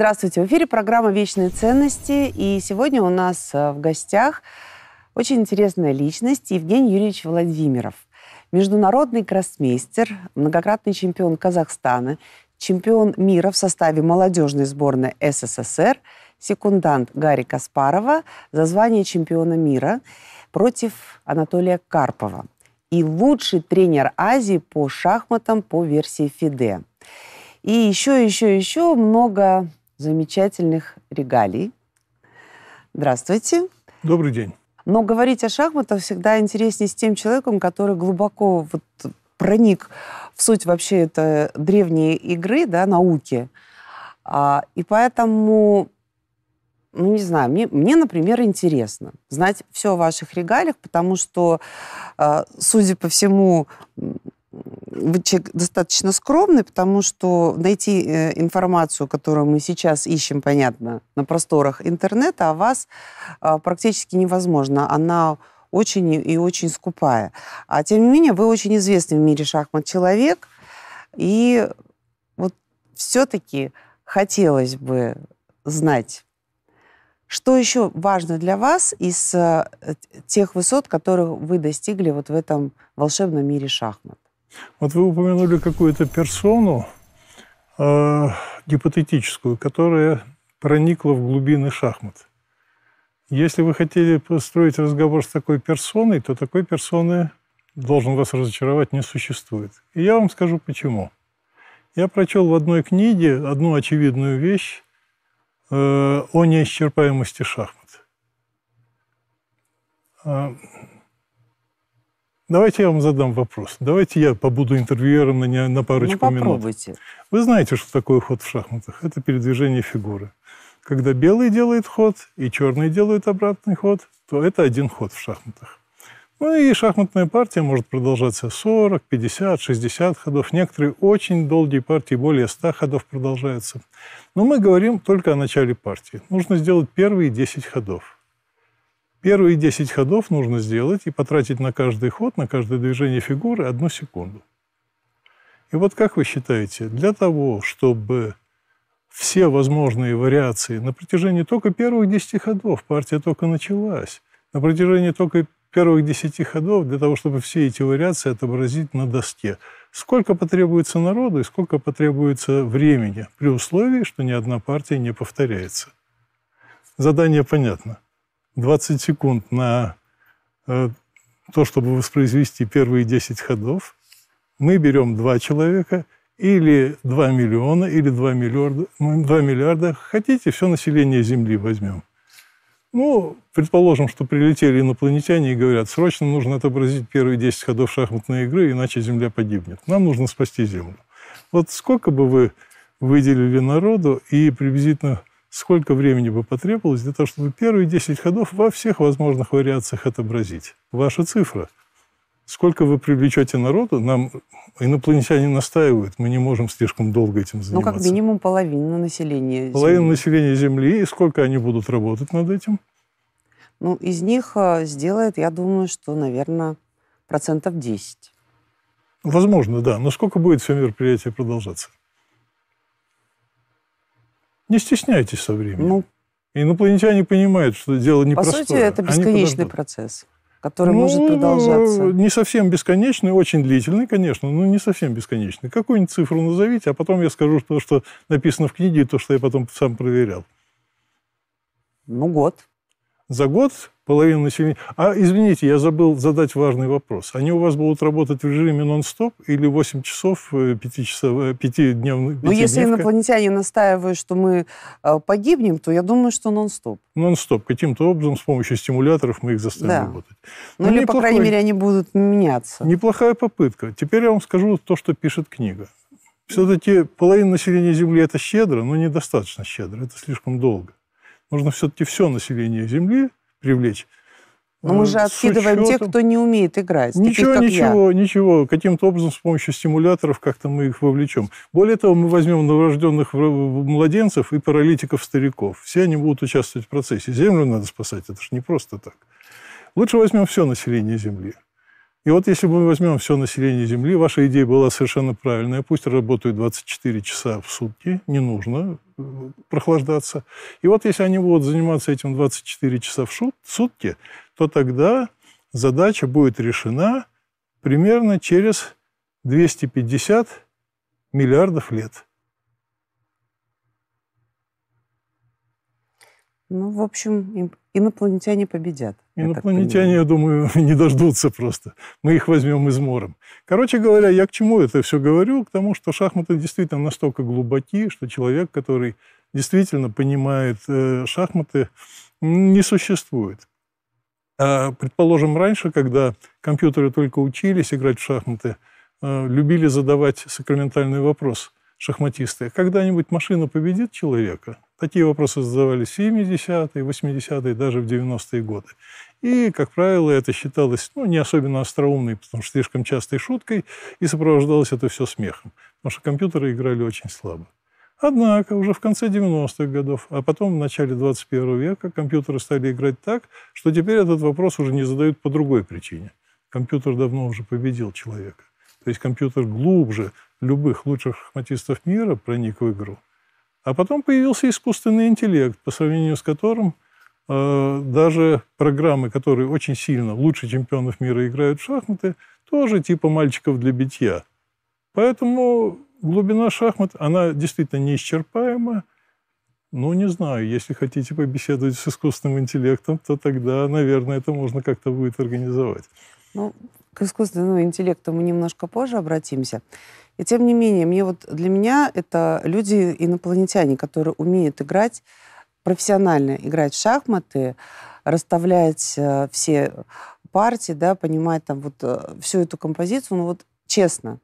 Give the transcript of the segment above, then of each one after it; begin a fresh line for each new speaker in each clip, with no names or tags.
Здравствуйте. В эфире программа «Вечные ценности». И сегодня у нас э, в гостях очень интересная личность Евгений Юрьевич Владимиров. Международный кроссмейстер, многократный чемпион Казахстана, чемпион мира в составе молодежной сборной СССР, секундант Гарри Каспарова за звание чемпиона мира против Анатолия Карпова и лучший тренер Азии по шахматам по версии ФИДЕ. И еще, еще, еще много замечательных регалий. Здравствуйте. Добрый день. Но говорить о шахматах всегда интереснее с тем человеком, который глубоко вот проник в суть вообще это древней игры, да, науки. А, и поэтому, ну не знаю, мне, мне, например, интересно знать все о ваших регалиях, потому что, а, судя по всему, человек достаточно скромный, потому что найти э, информацию, которую мы сейчас ищем, понятно, на просторах интернета о а вас а, практически невозможно. Она очень и очень скупая. А тем не менее, вы очень известный в мире шахмат человек. И вот все-таки хотелось бы знать, что еще важно для вас из э, тех высот, которых вы достигли вот в этом волшебном мире шахмат?
Вот вы упомянули какую-то персону э, гипотетическую, которая проникла в глубины шахмат. Если вы хотели построить разговор с такой персоной, то такой персоны, должен вас разочаровать, не существует. И я вам скажу почему. Я прочел в одной книге одну очевидную вещь э, о неисчерпаемости шахмат. Э, Давайте я вам задам вопрос. Давайте я побуду интервьюером на, не, на парочку ну, попробуйте. минут. Вы знаете, что такое ход в шахматах? Это передвижение фигуры. Когда белый делает ход и черный делает обратный ход, то это один ход в шахматах. Ну и шахматная партия может продолжаться 40, 50, 60 ходов. Некоторые очень долгие партии, более 100 ходов продолжаются. Но мы говорим только о начале партии. Нужно сделать первые 10 ходов. Первые 10 ходов нужно сделать и потратить на каждый ход, на каждое движение фигуры одну секунду. И вот как вы считаете, для того, чтобы все возможные вариации на протяжении только первых 10 ходов, партия только началась, на протяжении только первых 10 ходов, для того, чтобы все эти вариации отобразить на доске, сколько потребуется народу и сколько потребуется времени, при условии, что ни одна партия не повторяется. Задание понятно – 20 секунд на э, то, чтобы воспроизвести первые 10 ходов, мы берем два человека или 2 миллиона, или 2 миллиарда, 2 ну, миллиарда. Хотите, все население Земли возьмем. Ну, предположим, что прилетели инопланетяне и говорят, срочно нужно отобразить первые 10 ходов шахматной игры, иначе Земля погибнет. Нам нужно спасти Землю. Вот сколько бы вы выделили народу и приблизительно сколько времени бы потребовалось для того, чтобы первые 10 ходов во всех возможных вариациях отобразить. Ваша цифра. Сколько вы привлечете народу, нам инопланетяне настаивают, мы не можем слишком долго этим заниматься. Ну, как
минимум половина населения Половина
населения Земли, и сколько они будут работать над этим?
Ну, из них а, сделает, я думаю, что, наверное, процентов 10.
Возможно, да. Но сколько будет все мероприятие продолжаться? Не стесняйтесь со временем. Ну, Инопланетяне понимают, что дело непростое. По сути, это бесконечный процесс, который ну, может продолжаться. Не совсем бесконечный, очень длительный, конечно, но не совсем бесконечный. Какую-нибудь цифру назовите, а потом я скажу то, что написано в книге, и то, что я потом сам проверял. Ну, год за год половина населения... А, извините, я забыл задать важный вопрос. Они у вас будут работать в режиме нон-стоп или 8 часов, 5 э, часов, 5 дневных? Ну, если
инопланетяне настаивают, что мы э, погибнем, то я думаю, что нон-стоп.
Нон-стоп. Каким-то образом с помощью стимуляторов мы их заставим да. работать. Ну, ну или, неплохой... по крайней мере, они
будут меняться.
Неплохая попытка. Теперь я вам скажу то, что пишет книга. Все-таки половина населения Земли – это щедро, но недостаточно щедро. Это слишком долго. Нужно все-таки все население Земли привлечь. Но мы э, же откидываем учетом... тех,
кто не умеет играть. Ничего, таких, ничего,
я. ничего. Каким-то образом с помощью стимуляторов как-то мы их вовлечем. Более того, мы возьмем новорожденных младенцев и паралитиков-стариков. Все они будут участвовать в процессе. Землю надо спасать, это же не просто так. Лучше возьмем все население Земли. И вот если мы возьмем все население Земли, ваша идея была совершенно правильная. Пусть работают 24 часа в сутки, не нужно э, прохлаждаться. И вот если они будут заниматься этим 24 часа в сутки, то тогда задача будет решена примерно через 250 миллиардов лет.
Ну, в общем, Инопланетяне победят. Инопланетяне,
я, я думаю, не дождутся просто. Мы их возьмем измором. Короче говоря, я к чему это все говорю? К тому, что шахматы действительно настолько глубоки, что человек, который действительно понимает э, шахматы, не существует. А, предположим, раньше, когда компьютеры только учились играть в шахматы, э, любили задавать сакраментальный вопрос шахматисты. Когда-нибудь машина победит человека? Такие вопросы задавались в 70-е, 80-е, даже в 90-е годы. И, как правило, это считалось ну, не особенно остроумной, потому что слишком частой шуткой, и сопровождалось это все смехом, потому что компьютеры играли очень слабо. Однако уже в конце 90-х годов, а потом в начале 21 века компьютеры стали играть так, что теперь этот вопрос уже не задают по другой причине. Компьютер давно уже победил человека. То есть компьютер глубже любых лучших шахматистов мира проник в игру – а потом появился искусственный интеллект, по сравнению с которым э, даже программы, которые очень сильно лучше чемпионов мира играют в шахматы, тоже типа мальчиков для битья. Поэтому глубина шахмат, она действительно неисчерпаема. Ну, не знаю, если хотите побеседовать с искусственным интеллектом, то тогда, наверное, это можно как-то будет организовать.
Ну, к искусственному интеллекту мы немножко позже обратимся. И тем не менее, мне вот для меня это люди инопланетяне, которые умеют играть профессионально, играть в шахматы, расставлять э, все партии, да, понимать там вот э, всю эту композицию. Ну вот честно,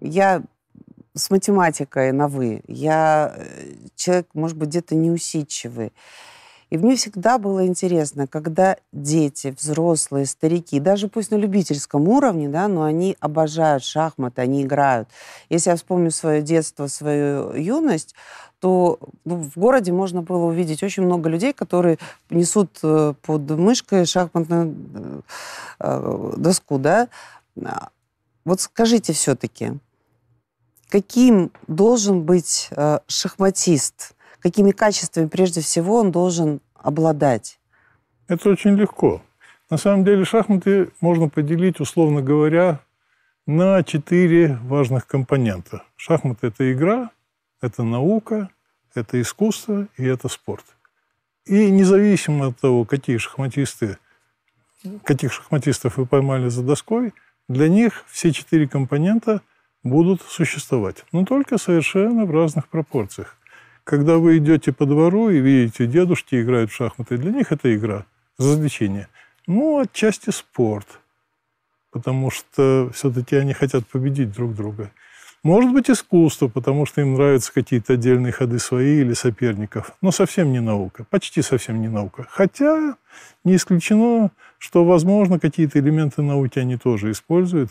я с математикой на «вы». Я э, человек, может быть, где-то неусидчивый. И мне всегда было интересно, когда дети, взрослые, старики, даже пусть на любительском уровне, да, но они обожают шахматы, они играют. Если я вспомню свое детство, свою юность, то ну, в городе можно было увидеть очень много людей, которые несут э, под мышкой шахматную э, э, доску, да. Вот скажите все-таки, каким должен быть шахматист – какими
качествами прежде всего он должен обладать? Это очень легко. На самом деле шахматы можно поделить, условно говоря, на четыре важных компонента. Шахматы – это игра, это наука, это искусство и это спорт. И независимо от того, какие шахматисты, каких шахматистов вы поймали за доской, для них все четыре компонента будут существовать, но только совершенно в разных пропорциях. Когда вы идете по двору и видите, дедушки играют в шахматы, для них это игра, развлечение. Ну, отчасти спорт, потому что все-таки они хотят победить друг друга. Может быть, искусство, потому что им нравятся какие-то отдельные ходы свои или соперников. Но совсем не наука, почти совсем не наука. Хотя не исключено, что, возможно, какие-то элементы науки они тоже используют.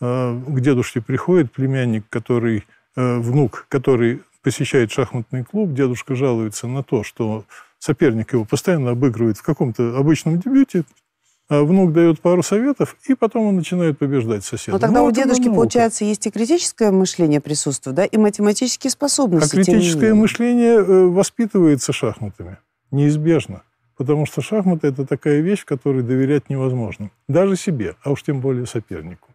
А, к дедушке приходит племянник, который э, внук, который посещает шахматный клуб, дедушка жалуется на то, что соперник его постоянно обыгрывает в каком-то обычном дебюте, а внук дает пару советов, и потом он начинает побеждать соседа. Но тогда ну, у дедушки,
получается, есть и критическое мышление присутствует, да, и математические способности. А критическое
мышление э, воспитывается шахматами, неизбежно. Потому что шахматы – это такая вещь, которой доверять невозможно. Даже себе, а уж тем более сопернику.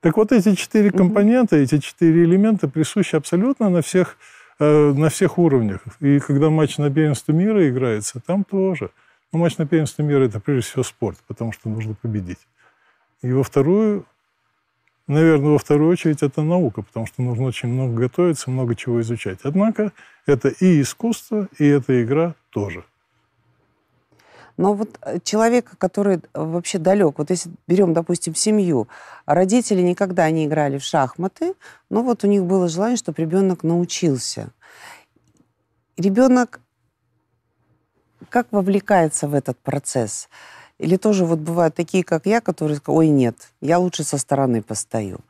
Так вот эти четыре компонента, эти четыре элемента присущи абсолютно на всех, э, на всех уровнях. И когда матч на первенство мира играется, там тоже. Но матч на первенство мира – это прежде всего спорт, потому что нужно победить. И во вторую, наверное, во вторую очередь это наука, потому что нужно очень много готовиться, много чего изучать. Однако это и искусство, и эта игра тоже. Но вот э, человека,
который э, вообще далек, вот если берем, допустим, семью, родители никогда не играли в шахматы, но вот у них было желание, чтобы ребенок научился. Ребенок как вовлекается в этот процесс? Или тоже вот бывают такие, как я, которые, ой, нет, я лучше со стороны постою.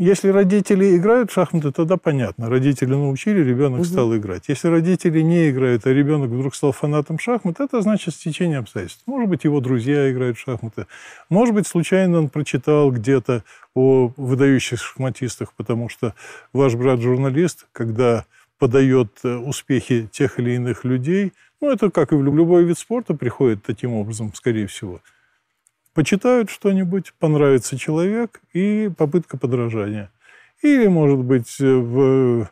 Если родители играют в шахматы, тогда понятно. Родители научили, ребенок угу. стал играть. Если родители не играют, а ребенок вдруг стал фанатом шахмат, это значит стечение обстоятельств. Может быть, его друзья играют в шахматы. Может быть, случайно он прочитал где-то о выдающихся шахматистах, потому что ваш брат-журналист, когда подает э, успехи тех или иных людей, ну, это как и в любой вид спорта приходит таким образом, скорее всего – почитают что-нибудь, понравится человек и попытка подражания. Или, может быть, э, в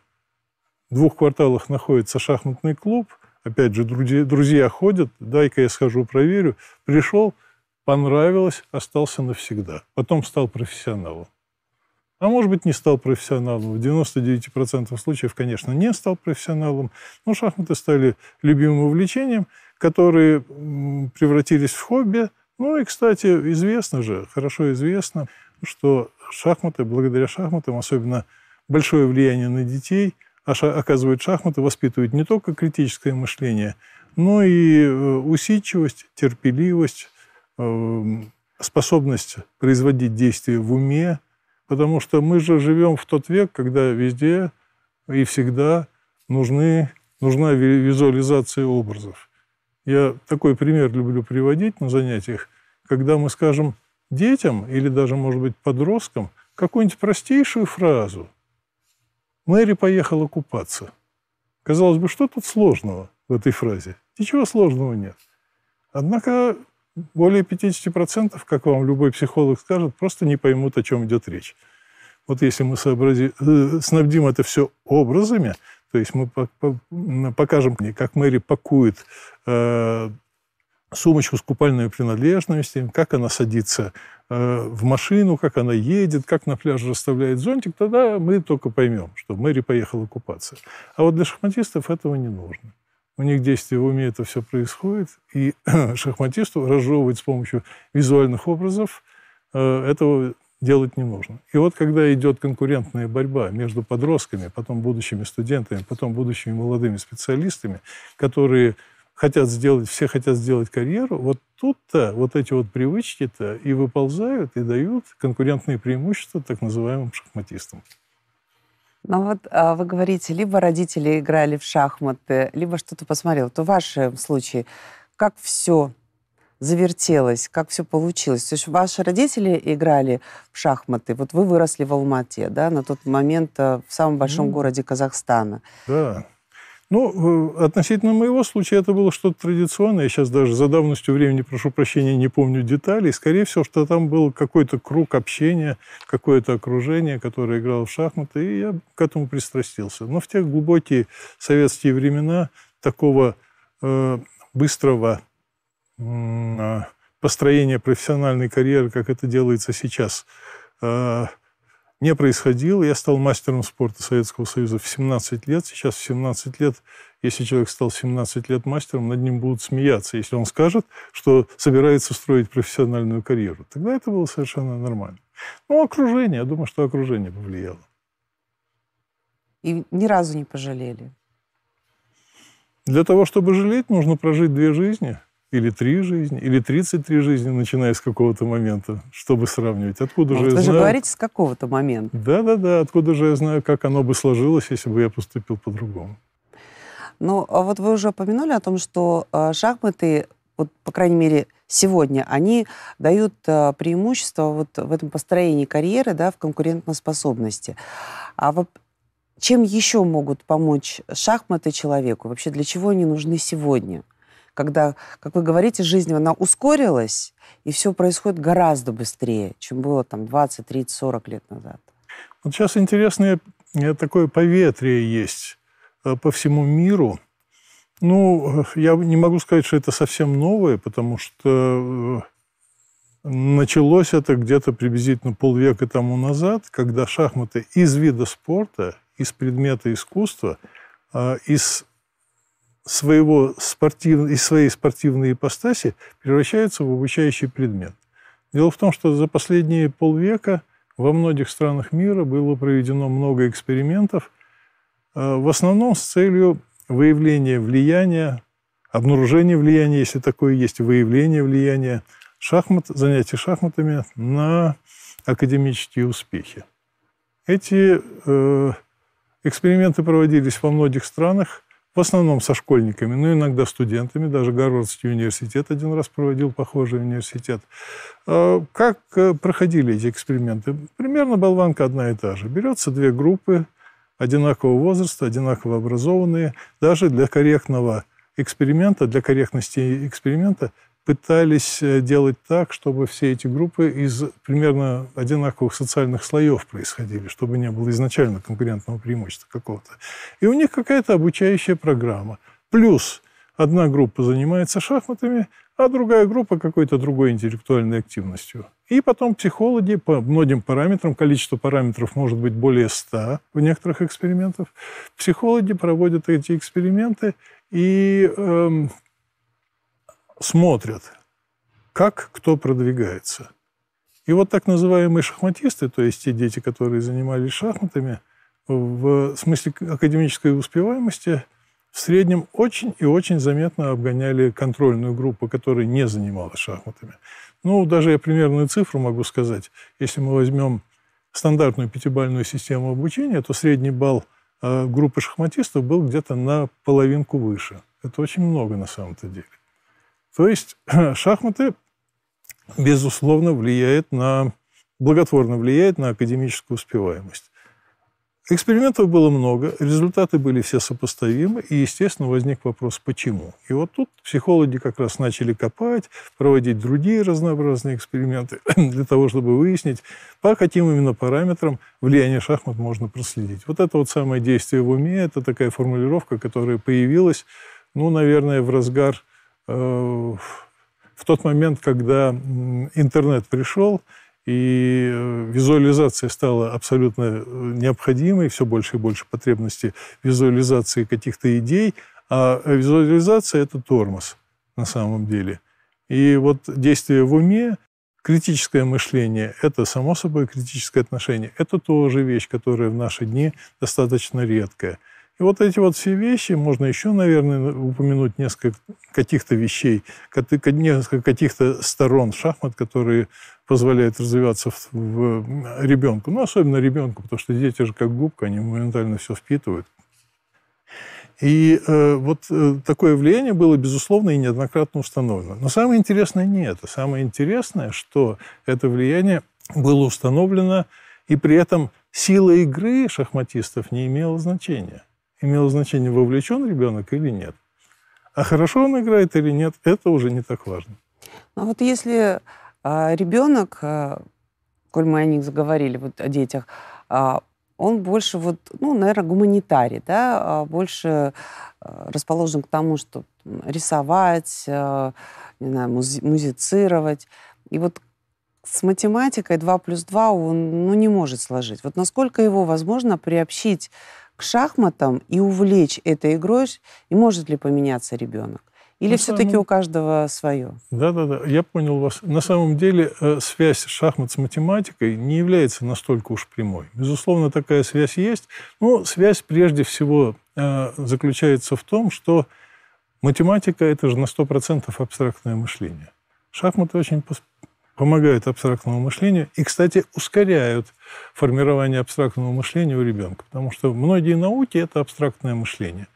двух кварталах находится шахматный клуб, опять же, друзья, друзья ходят, дай-ка я схожу проверю. Пришел, понравилось, остался навсегда. Потом стал профессионалом. А может быть, не стал профессионалом. В 99% случаев, конечно, не стал профессионалом. Но шахматы стали любимым увлечением, которые превратились в хобби – ну и, кстати, известно же, хорошо известно, что шахматы, благодаря шахматам, особенно большое влияние на детей а оказывают шахматы, воспитывают не только критическое мышление, но и э, усидчивость, терпеливость, эм, способность производить действия в уме, потому что мы же живем в тот век, когда везде и всегда нужны, нужна визуализация образов. Я такой пример люблю приводить на занятиях, когда мы скажем детям или даже, может быть, подросткам какую-нибудь простейшую фразу. Мэри поехала купаться. Казалось бы, что тут сложного в этой фразе? Ничего сложного нет. Однако более 50%, как вам любой психолог скажет, просто не поймут, о чем идет речь. Вот если мы сообрази... Э, снабдим это все образами, то есть мы покажем, как Мэри пакует э, сумочку с купальными принадлежностями, как она садится э, в машину, как она едет, как на пляже расставляет зонтик, тогда мы только поймем, что Мэри поехала купаться. А вот для шахматистов этого не нужно. У них действие в уме это все происходит, и шахматисту разжевывать с помощью визуальных образов э, этого делать не нужно. И вот когда идет конкурентная борьба между подростками, потом будущими студентами, потом будущими молодыми специалистами, которые хотят сделать, все хотят сделать карьеру, вот тут-то вот эти вот привычки-то и выползают, и дают конкурентные преимущества так называемым шахматистам.
Ну вот а, вы говорите, либо родители играли в шахматы, либо что-то посмотрел. То в вашем случае как все завертелось, как все получилось? То есть ваши родители играли в шахматы, вот вы выросли в Алмате, да, на тот момент э, в самом большом mm. городе Казахстана.
Да. Ну, э, относительно моего случая это было что-то традиционное. Я сейчас даже за давностью времени, прошу прощения, не помню деталей. Скорее всего, что там был какой-то круг общения, какое-то окружение, которое играло в шахматы, и я к этому пристрастился. Но в те глубокие советские времена такого э, быстрого а, построения профессиональной карьеры, как это делается сейчас, а, не происходило. Я стал мастером спорта Советского Союза в 17 лет. Сейчас в 17 лет, если человек стал 17 лет мастером, над ним будут смеяться, если он скажет, что собирается строить профессиональную карьеру. Тогда это было совершенно нормально. Ну, окружение, я думаю, что окружение повлияло. И ни разу не пожалели? Для того, чтобы жалеть, нужно прожить две жизни – или три жизни, или 33 жизни, начиная с какого-то момента, чтобы сравнивать. Откуда вот же я знаю... Вы же говорите, с какого-то момента. Да-да-да, откуда же я знаю, как оно бы сложилось, если бы я поступил по-другому.
Ну, а вот вы уже упомянули о том, что а, шахматы, вот, по крайней мере, сегодня, они дают а, преимущество вот в этом построении карьеры, да, в конкурентоспособности. А вот чем еще могут помочь шахматы человеку? Вообще, для чего они нужны сегодня? – когда, как вы говорите, жизнь, она ускорилась, и все происходит гораздо быстрее, чем было там 20, 30, 40 лет назад.
Вот сейчас интересное э, такое поветрие есть э, по всему миру. Ну, э, я не могу сказать, что это совсем новое, потому что началось это где-то приблизительно полвека тому назад, когда шахматы из вида спорта, из предмета искусства, из своего спортив... из своей спортивной ипостаси превращается в обучающий предмет. Дело в том, что за последние полвека во многих странах мира было проведено много экспериментов, э, в основном с целью выявления влияния, обнаружения влияния, если такое есть, выявления влияния шахмат, занятий шахматами на академические успехи. Эти э, эксперименты проводились во многих странах – в основном со школьниками, но иногда студентами. Даже Гарвардский университет один раз проводил похожий университет. А, как э, проходили эти эксперименты? Примерно болванка одна и та же. Берется две группы одинакового возраста, одинаково образованные. Даже для корректного эксперимента, для корректности эксперимента пытались э, делать так, чтобы все эти группы из примерно одинаковых социальных слоев происходили, чтобы не было изначально конкурентного преимущества какого-то. И у них какая-то обучающая программа. Плюс одна группа занимается шахматами, а другая группа какой-то другой интеллектуальной активностью. И потом психологи по многим параметрам, количество параметров может быть более 100 в некоторых экспериментах, психологи проводят эти эксперименты и эм, смотрят, как кто продвигается. И вот так называемые шахматисты, то есть те дети, которые занимались шахматами, в смысле академической успеваемости в среднем очень и очень заметно обгоняли контрольную группу, которая не занималась шахматами. Ну, даже я примерную цифру могу сказать. Если мы возьмем стандартную пятибальную систему обучения, то средний балл э, группы шахматистов был где-то на половинку выше. Это очень много на самом-то деле. То есть шахматы, безусловно, влияет на, благотворно влияет на академическую успеваемость. Экспериментов было много, результаты были все сопоставимы, и, естественно, возник вопрос, почему. И вот тут психологи как раз начали копать, проводить другие разнообразные эксперименты для того, чтобы выяснить, по каким именно параметрам влияние шахмат можно проследить. Вот это вот самое действие в уме, это такая формулировка, которая появилась, ну, наверное, в разгар Э, в тот момент, когда интернет пришел, и э, визуализация стала абсолютно э, необходимой, все больше и больше потребности визуализации каких-то идей, а визуализация – это тормоз на самом деле. И вот действие в уме, критическое мышление – это, само собой, критическое отношение. Это тоже вещь, которая в наши дни достаточно редкая – и вот эти вот все вещи, можно еще, наверное, упомянуть несколько каких-то вещей, несколько каких-то сторон шахмат, которые позволяют развиваться в, в ребенку. Ну, особенно ребенку, потому что дети же как губка, они моментально все впитывают. И э, вот э, такое влияние было, безусловно, и неоднократно установлено. Но самое интересное не это. Самое интересное, что это влияние было установлено, и при этом сила игры шахматистов не имела значения имело значение, вовлечен ребенок или нет. А хорошо он играет или нет, это уже не так важно.
Ну а вот если а, ребенок, а, коль мы о них заговорили, вот о детях, а, он больше вот, ну, наверное, гуманитарий, да, а больше а, расположен к тому, что рисовать, не знаю, музи- музицировать. И вот с математикой 2 плюс 2 он ну, не может сложить. Вот насколько его возможно приобщить к шахматам и увлечь этой игрой, и может ли поменяться ребенок? Или все-таки у каждого свое?
Да-да-да, я понял вас. На самом деле э, связь шахмат с математикой не является настолько уж прямой. Безусловно, такая связь есть. Но связь прежде всего э, заключается в том, что математика – это же на 100% абстрактное мышление. Шахматы очень помогают абстрактному мышлению и, кстати, ускоряют формирование абстрактного мышления у ребенка, потому что многие науки – это абстрактное мышление.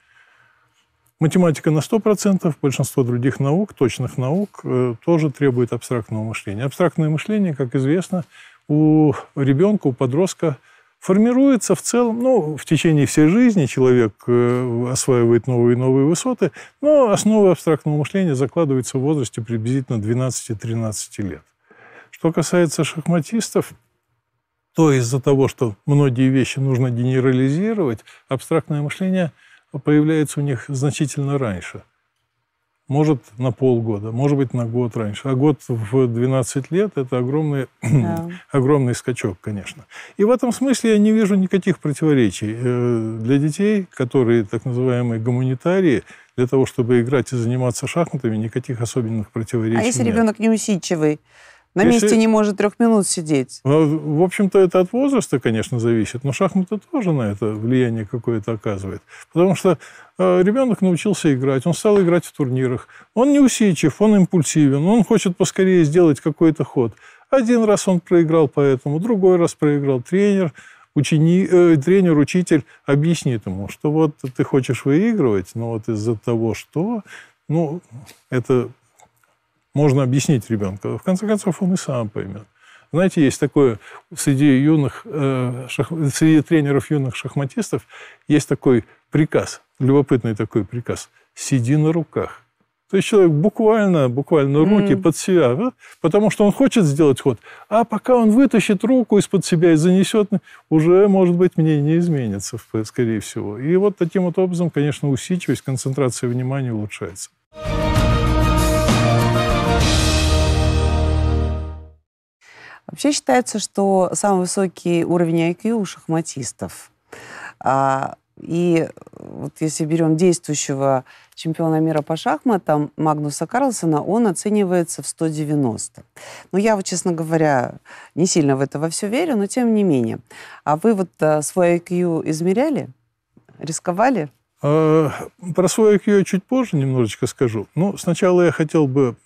Математика на 100%, большинство других наук, точных наук, э, тоже требует абстрактного мышления. Абстрактное мышление, как известно, у ребенка, у подростка формируется в целом, ну, в течение всей жизни человек э, осваивает новые и новые высоты, но основы абстрактного мышления закладываются в возрасте приблизительно 12-13 лет. Что касается шахматистов, то из-за того, что многие вещи нужно генерализировать, абстрактное мышление появляется у них значительно раньше. Может, на полгода, может быть, на год раньше. А год в 12 лет – это огромный, да. огромный скачок, конечно. И в этом смысле я не вижу никаких противоречий. Э, для детей, которые так называемые гуманитарии, для того, чтобы играть и заниматься шахматами, никаких особенных противоречий А если нет. ребенок
неусидчивый? На Если... месте не может трех
минут сидеть. Ну, в общем-то, это от возраста, конечно, зависит, но шахматы тоже на это влияние какое-то оказывает. Потому что э, а, ребенок научился играть, он стал играть в турнирах. Он неусидчив, он импульсивен, он хочет поскорее сделать какой-то ход. Один раз он проиграл поэтому, другой раз проиграл тренер, учени, э, тренер, учитель объяснит ему, что вот ты хочешь выигрывать, но вот из-за того, что... Ну, это можно объяснить ребенку. В конце концов, он и сам поймет. Знаете, есть такое среди юных, э, шах, среди тренеров юных шахматистов есть такой приказ, любопытный такой приказ: сиди на руках. То есть человек буквально, буквально руки mm. под себя, да? потому что он хочет сделать ход, а пока он вытащит руку из-под себя и занесет, уже, может быть, мнение изменится, скорее всего. И вот таким вот образом, конечно, усидчивость, концентрация внимания улучшается.
Вообще считается, что самый высокий уровень IQ у шахматистов. А, и э, вот если берем действующего чемпиона мира по шахматам Магнуса Карлсона, он оценивается в 190. Ну, я, вот, честно говоря, не сильно в это во все верю, но тем не менее. А вы вот э, свой IQ измеряли? Рисковали?
А, про свой IQ чуть позже немножечко скажу. Но ну, сначала я хотел бы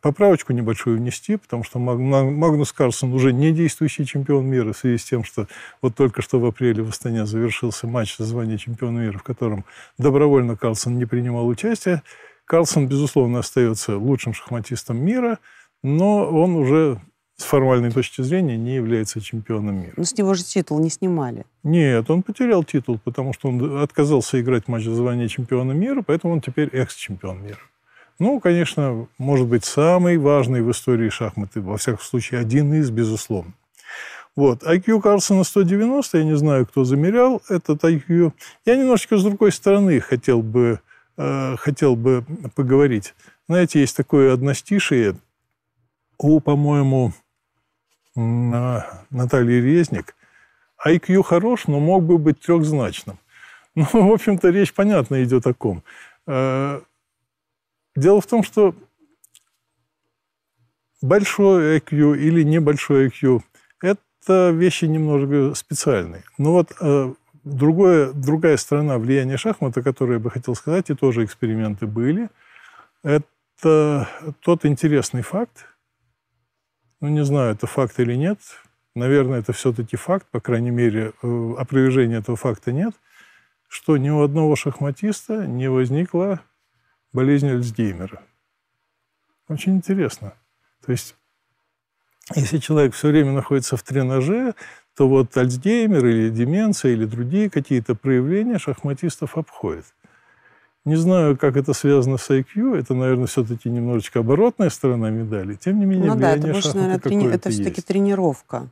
поправочку небольшую внести, потому что Магнус Карлсон уже не действующий чемпион мира в связи с тем, что вот только что в апреле в Астане завершился матч за звание чемпиона мира, в котором добровольно Карлсон не принимал участия. Карлсон, безусловно, остается лучшим шахматистом мира, но он уже с формальной точки зрения не является чемпионом мира. Но ну, с него же титул не снимали. Нет, он потерял титул, потому что он отказался играть матч за звание чемпиона мира, поэтому он теперь экс-чемпион мира. Ну, конечно, может быть, самый важный в истории шахматы, во всяком случае, один из, безусловно. Вот. IQ Карлсона 190, я не знаю, кто замерял этот IQ. Я немножечко с другой стороны хотел бы, э, хотел бы поговорить. Знаете, есть такое одностишие у, по-моему, на Натальи Резник. IQ а хорош, но мог бы быть трехзначным. Ну, в общем-то, речь понятно идет о ком. Э, дело в том, что большой IQ или небольшой IQ – это вещи немножко специальные. Но вот э, другое, другая сторона влияния шахмата, которую я бы хотел сказать, и тоже эксперименты были, это тот интересный факт, ну, не знаю, это факт или нет. Наверное, это все-таки факт, по крайней мере, э, опровержения этого факта нет, что ни у одного шахматиста не возникла болезнь Альцгеймера. Очень интересно. То есть, если человек все время находится в тренаже, то вот Альцгеймер или деменция или другие какие-то проявления шахматистов обходят. Не знаю, как это связано с IQ. Это, наверное, все-таки немножечко оборотная сторона медали. Тем не менее, ну, да, это, больше, наверное, трени... это все-таки
тренировка.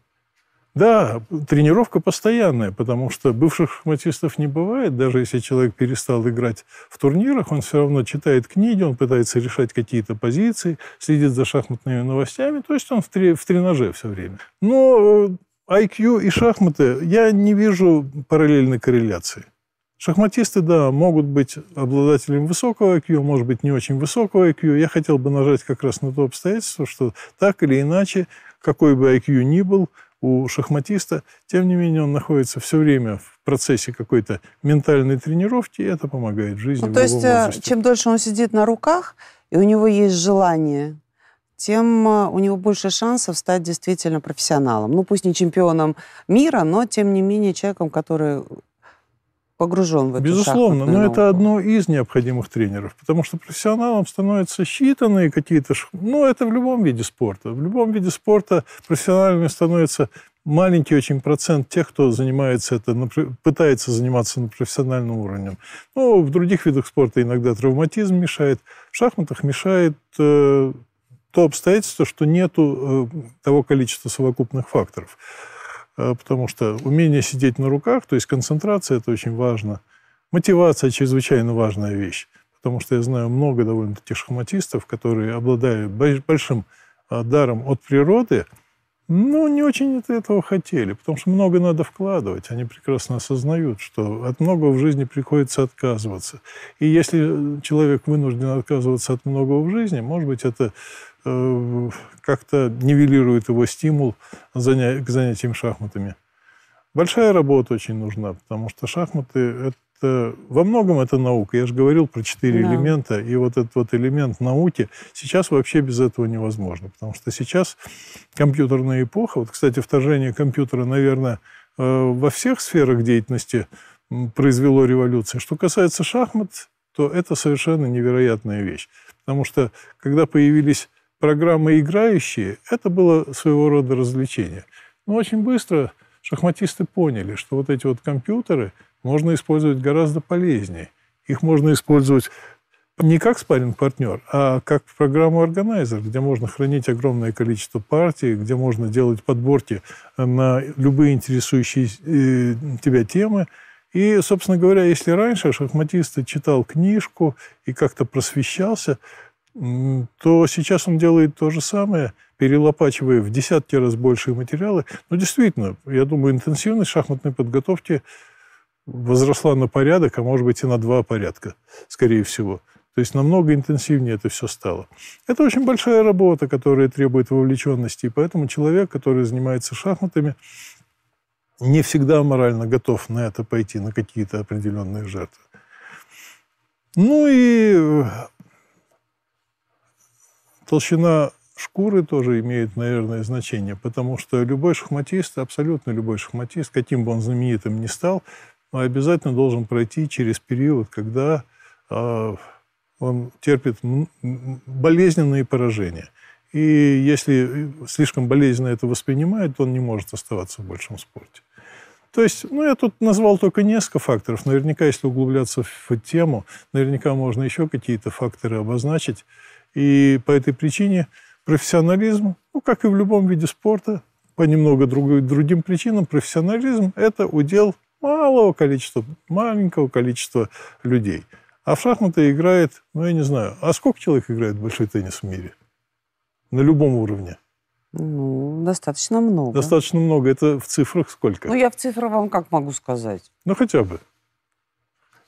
Да, тренировка постоянная, потому что бывших шахматистов не бывает. Даже если человек перестал играть в турнирах, он все равно читает книги, он пытается решать какие-то позиции, следит за шахматными новостями. То есть он в, три, в тренаже все время. Но IQ э, и шахматы, я не вижу параллельной корреляции. Шахматисты, да, могут быть обладателем высокого IQ, может быть, не очень высокого IQ. Я хотел бы нажать как раз на то обстоятельство, что так или иначе, какой бы IQ ни был у шахматиста, тем не менее он находится все время в процессе какой-то ментальной тренировки, и это помогает жизни. Ну, то есть, а, возрасте.
чем дольше он сидит на руках, и у него есть желание тем а, у него больше шансов стать действительно профессионалом. Ну, пусть не чемпионом мира, но, тем не менее, человеком, который погружен в эту Безусловно, но науку. это
одно из необходимых тренеров, потому что профессионалом становятся считанные какие-то... Ну, это в любом виде спорта. В любом виде спорта профессиональными становится маленький очень процент тех, кто занимается это, пытается заниматься на профессиональном уровне. Ну, в других видах спорта иногда травматизм мешает, в шахматах мешает э, то обстоятельство, что нету э, того количества совокупных факторов. Э, потому что умение сидеть на руках, то есть концентрация – это очень важно. Мотивация – чрезвычайно важная вещь, потому что я знаю много довольно таких шахматистов, которые обладают большим э, даром от природы, но ну, не очень этого хотели, потому что много надо вкладывать. Они прекрасно осознают, что от многого в жизни приходится отказываться. И если э, человек вынужден отказываться от многого в жизни, может быть, это Э, как-то нивелирует его стимул к занятиям шахматами. Большая работа очень нужна, потому что шахматы – это во многом это наука. Я же говорил про четыре да. элемента, и вот этот вот элемент науки сейчас вообще без этого невозможно, потому что сейчас компьютерная эпоха, вот, кстати, вторжение компьютера, наверное, э, во всех сферах деятельности произвело революцию. Что касается шахмат, то это совершенно невероятная вещь. Потому что, когда появились программы играющие, это было своего рода развлечение. Но очень быстро шахматисты поняли, что вот эти вот компьютеры можно использовать гораздо полезнее. Их можно использовать не как спаринг партнер а как программу органайзер, где можно хранить огромное количество партий, где можно делать подборки на любые интересующие э, тебя темы. И, собственно говоря, если раньше шахматист читал книжку и как-то просвещался, то сейчас он делает то же самое, перелопачивая в десятки раз большие материалы. Но действительно, я думаю, интенсивность шахматной подготовки возросла на порядок, а может быть и на два порядка, скорее всего. То есть намного интенсивнее это все стало. Это очень большая работа, которая требует вовлеченности, и поэтому человек, который занимается шахматами, не всегда морально готов на это пойти, на какие-то определенные жертвы. Ну и э, Толщина шкуры тоже имеет, наверное, значение, потому что любой шахматист, абсолютно любой шахматист, каким бы он знаменитым ни стал, обязательно должен пройти через период, когда э, он терпит болезненные поражения. И если слишком болезненно это воспринимает, то он не может оставаться в большом спорте. То есть, ну, я тут назвал только несколько факторов. Наверняка, если углубляться в тему, наверняка можно еще какие-то факторы обозначить. И по этой причине профессионализм, ну, как и в любом виде спорта, по немного друг, другим причинам, профессионализм – это удел малого количества, маленького количества людей. А в шахматы играет, ну, я не знаю, а сколько человек играет большой теннис в мире? На любом уровне. Ну, достаточно много. Достаточно много. Это в цифрах сколько?
Ну, я в цифрах вам как могу сказать?
Ну, хотя бы.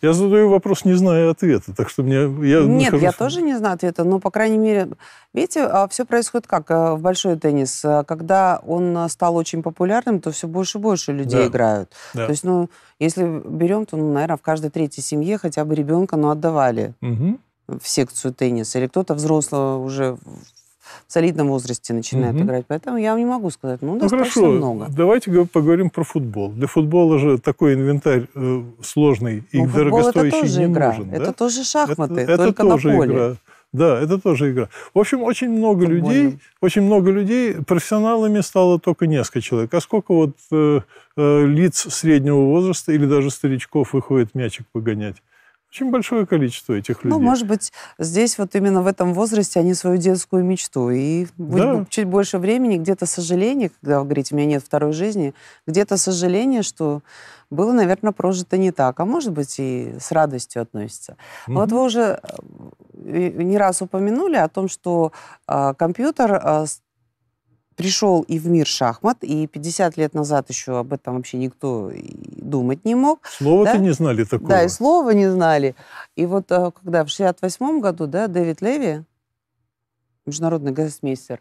Я задаю вопрос, не зная ответа, так что мне... Я Нет, нахожусь... я тоже
не знаю ответа, но, по крайней мере, видите, а, все происходит как э, в большой теннис. Э, когда он э, стал очень популярным, то все больше и больше людей да. играют. Да. То есть, ну, если берем, то, ну, наверное, в каждой третьей семье хотя бы ребенка, ну, отдавали. Угу в секцию тенниса, или кто-то взрослого уже солидном возрасте начинают угу. играть. Поэтому я вам не могу сказать, ну, ну достаточно хорошо. много.
Давайте поговорим про футбол. Для футбола же такой инвентарь э, сложный и ну, дорогостоящий это тоже не игра. нужен. Это да? тоже шахматы, это, только это тоже на поле. Игра. Да, это тоже игра. В общем, очень много Футбольно. людей, очень много людей, профессионалами стало только несколько человек. А сколько вот э, э, лиц среднего возраста или даже старичков выходит мячик погонять? Очень большое количество этих ну, людей. Ну, может быть, здесь вот именно в этом возрасте они свою детскую мечту. И да.
чуть больше времени, где-то сожаление, когда вы говорите, у меня нет второй жизни, где-то сожаление, что было, наверное, прожито не так. А может быть, и с радостью относится. Mm-hmm. Вот вы уже э, не раз упомянули о том, что а, компьютер а, пришел и в мир шахмат, и 50 лет назад еще об этом вообще никто думать не мог. Слова-то да? не знали такого. Да, и слова не знали. И вот э, когда в 68 году, да, Дэвид Леви, международный гроссмейстер,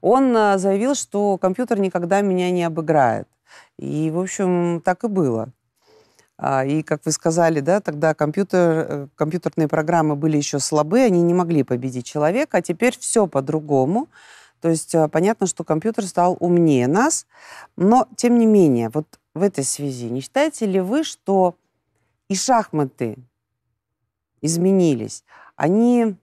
он э, заявил, что компьютер никогда меня не обыграет. И, в общем, так и было. А, и, как вы сказали, да, тогда компьютер, э, компьютерные программы были еще слабы, они не могли победить человека, а теперь все по-другому. То есть э, понятно, что компьютер стал умнее нас, но тем не менее, вот в этой связи, не считаете ли вы, что и шахматы изменились? Они,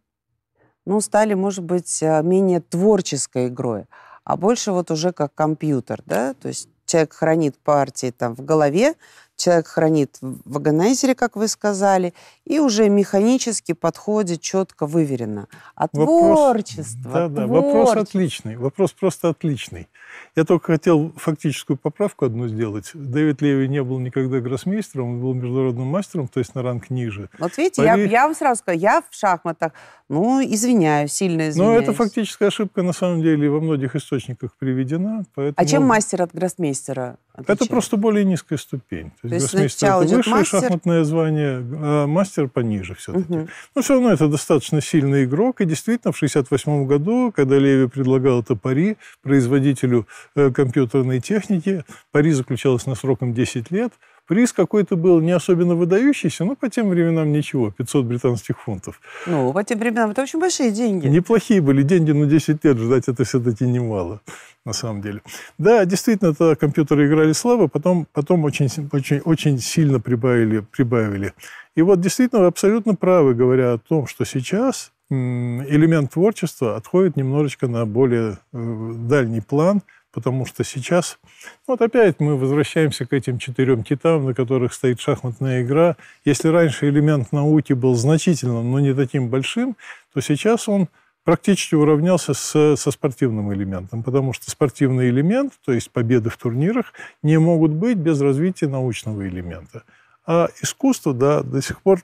ну, стали, может быть, э, менее творческой игрой, а больше вот уже как компьютер, да? То есть человек хранит партии там в голове, человек хранит в органайзере, как вы сказали, и уже механически подходит четко,
выверено. А вопрос, творчество, да, да, творчество. Вопрос отличный, вопрос просто отличный. Я только хотел фактическую поправку одну сделать. Дэвид Леви не был никогда гроссмейстером, он был международным мастером, то есть на ранг ниже. Вот видите, Поверь... я,
я вам сразу скажу, я в шахматах, ну, извиняюсь, сильно извиняюсь. Но это
фактическая ошибка, на самом деле, во многих источниках приведена. Поэтому... А чем
мастер от гроссмейстера
отличает? Это просто более низкая ступень. То, есть, то есть сначала это высшее мастер... шахматное звание, а мастер пониже все-таки. Угу. Но ну, все равно это достаточно сильный игрок, и действительно в 1968 году, когда Леви предлагал это пари производителю помощью э, компьютерной техники. Пари заключалась на сроком 10 лет. Приз какой-то был не особенно выдающийся, но по тем временам ничего, 500 британских фунтов.
Ну, по тем временам это очень большие деньги.
Неплохие были деньги, но 10 лет ждать это все-таки немало, на самом деле. Да, действительно, тогда компьютеры играли слабо, потом, потом очень, очень, очень сильно прибавили, прибавили. И вот действительно вы абсолютно правы, говоря о том, что сейчас элемент творчества отходит немножечко на более э, дальний план, потому что сейчас, вот опять мы возвращаемся к этим четырем китам, на которых стоит шахматная игра. Если раньше элемент науки был значительным, но не таким большим, то сейчас он практически уравнялся с, со спортивным элементом, потому что спортивный элемент, то есть победы в турнирах, не могут быть без развития научного элемента. А искусство, да, до сих пор